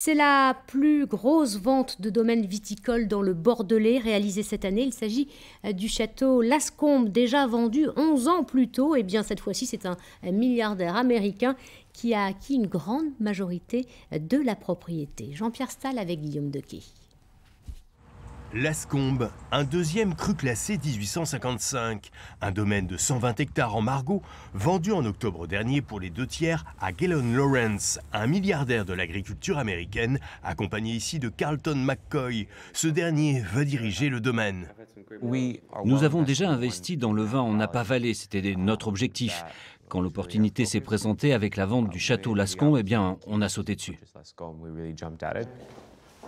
C'est la plus grosse vente de domaines viticoles dans le Bordelais réalisée cette année. Il s'agit euh, du château Lascombe, déjà vendu 11 ans plus tôt. Et eh bien cette fois-ci, c'est un milliardaire américain qui a acquis une grande majorité euh, de la propriété. Jean-Pierre Stahl avec Guillaume Dequet. Lascombe, un deuxième cru classé 1855, un domaine de 120 hectares en Margot, vendu en octobre dernier pour les deux tiers à Gellon Lawrence, un milliardaire de l'agriculture américaine, accompagné ici de Carlton McCoy. Ce dernier va diriger le domaine. Oui, nous avons déjà investi dans le vin on n'a pas valé, c'était notre objectif. Quand l'opportunité s'est présentée avec la vente du château Lascombe, eh bien, on a sauté dessus.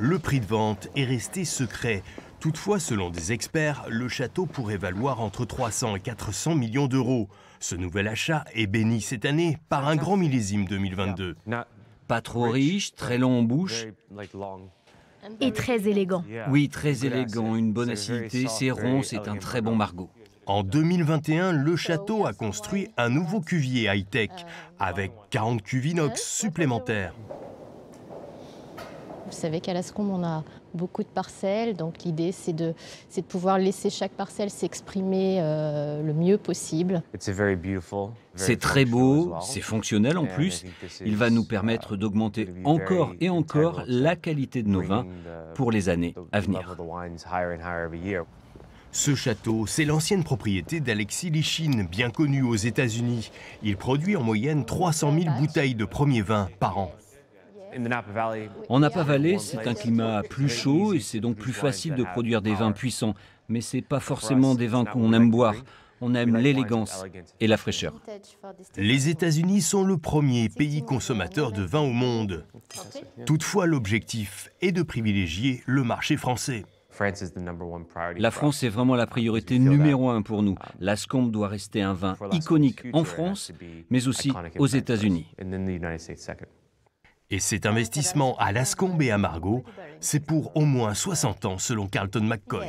Le prix de vente est resté secret. Toutefois, selon des experts, le château pourrait valoir entre 300 et 400 millions d'euros. Ce nouvel achat est béni cette année par un grand millésime 2022. Pas trop riche, très long en bouche. Et très élégant. Oui, très élégant, une bonne acidité, c'est rond, c'est un très bon margot. En 2021, le château a construit un nouveau cuvier high-tech avec 40 inox supplémentaires. Vous savez qu'à la on a beaucoup de parcelles, donc l'idée, c'est de, de pouvoir laisser chaque parcelle s'exprimer euh, le mieux possible. C'est très beau, c'est fonctionnel en plus. Il va nous permettre uh, d'augmenter encore et encore la qualité de nos vins pour les années à venir. Ce château, c'est l'ancienne propriété d'Alexis Lichine, bien connu aux États-Unis. Il produit en moyenne 300 000 bouteilles de premier vin par an. En Napa Valley, c'est un climat plus chaud et c'est donc plus facile de produire des vins puissants. Mais ce n'est pas forcément des vins qu'on aime boire. On aime l'élégance et la fraîcheur. Les États-Unis sont le premier pays consommateur de vin au monde. Toutefois, l'objectif est de privilégier le marché français. La France est vraiment la priorité numéro un pour nous. Um, la Scombe doit rester un vin iconique en France, mais aussi aux États-Unis. Et cet investissement à Lascombe et à Margot, c'est pour au moins 60 ans selon Carlton McCoy.